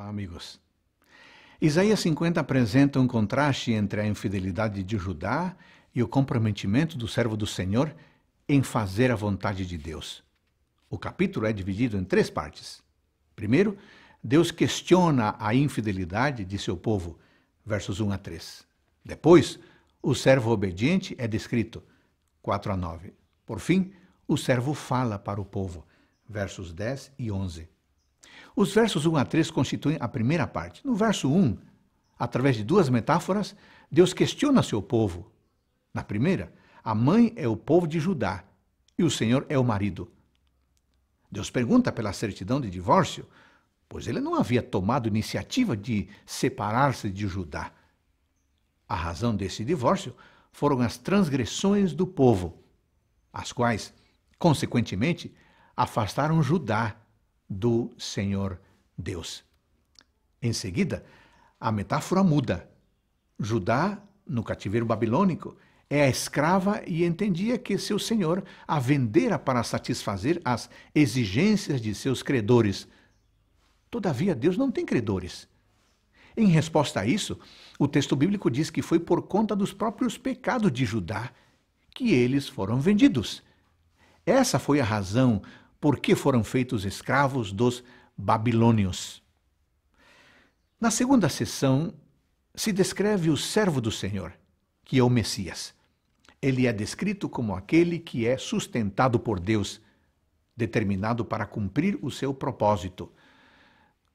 Olá, amigos. Isaías 50 apresenta um contraste entre a infidelidade de Judá e o comprometimento do servo do Senhor em fazer a vontade de Deus. O capítulo é dividido em três partes. Primeiro, Deus questiona a infidelidade de seu povo, versos 1 a 3. Depois, o servo obediente é descrito, 4 a 9. Por fim, o servo fala para o povo, versos 10 e 11. Os versos 1 a 3 constituem a primeira parte. No verso 1, através de duas metáforas, Deus questiona seu povo. Na primeira, a mãe é o povo de Judá e o Senhor é o marido. Deus pergunta pela certidão de divórcio, pois ele não havia tomado iniciativa de separar-se de Judá. A razão desse divórcio foram as transgressões do povo, as quais, consequentemente, afastaram Judá do Senhor Deus. Em seguida, a metáfora muda. Judá, no cativeiro babilônico, é a escrava e entendia que seu senhor a vendera para satisfazer as exigências de seus credores. Todavia, Deus não tem credores. Em resposta a isso, o texto bíblico diz que foi por conta dos próprios pecados de Judá que eles foram vendidos. Essa foi a razão por que foram feitos escravos dos babilônios. Na segunda sessão, se descreve o servo do Senhor, que é o Messias. Ele é descrito como aquele que é sustentado por Deus, determinado para cumprir o seu propósito.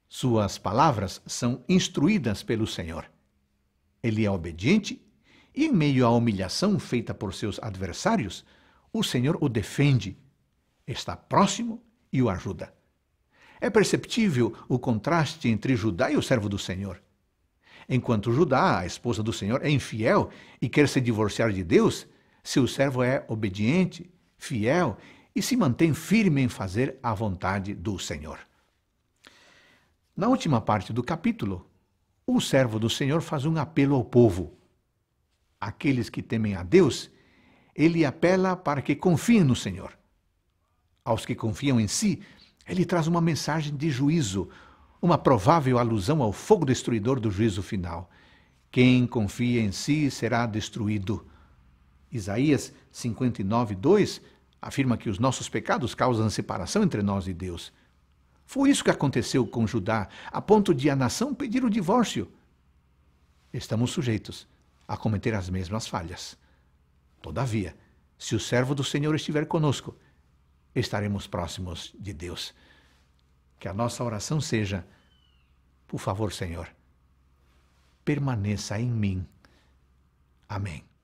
Suas palavras são instruídas pelo Senhor. Ele é obediente e, em meio à humilhação feita por seus adversários, o Senhor o defende está próximo e o ajuda. É perceptível o contraste entre Judá e o servo do Senhor. Enquanto Judá, a esposa do Senhor, é infiel e quer se divorciar de Deus, seu servo é obediente, fiel e se mantém firme em fazer a vontade do Senhor. Na última parte do capítulo, o servo do Senhor faz um apelo ao povo. Aqueles que temem a Deus, ele apela para que confiem no Senhor aos que confiam em si, ele traz uma mensagem de juízo, uma provável alusão ao fogo destruidor do juízo final. Quem confia em si será destruído. Isaías 59, 2 afirma que os nossos pecados causam separação entre nós e Deus. Foi isso que aconteceu com Judá, a ponto de a nação pedir o divórcio. Estamos sujeitos a cometer as mesmas falhas. Todavia, se o servo do Senhor estiver conosco estaremos próximos de Deus. Que a nossa oração seja: Por favor, Senhor, permaneça em mim. Amém.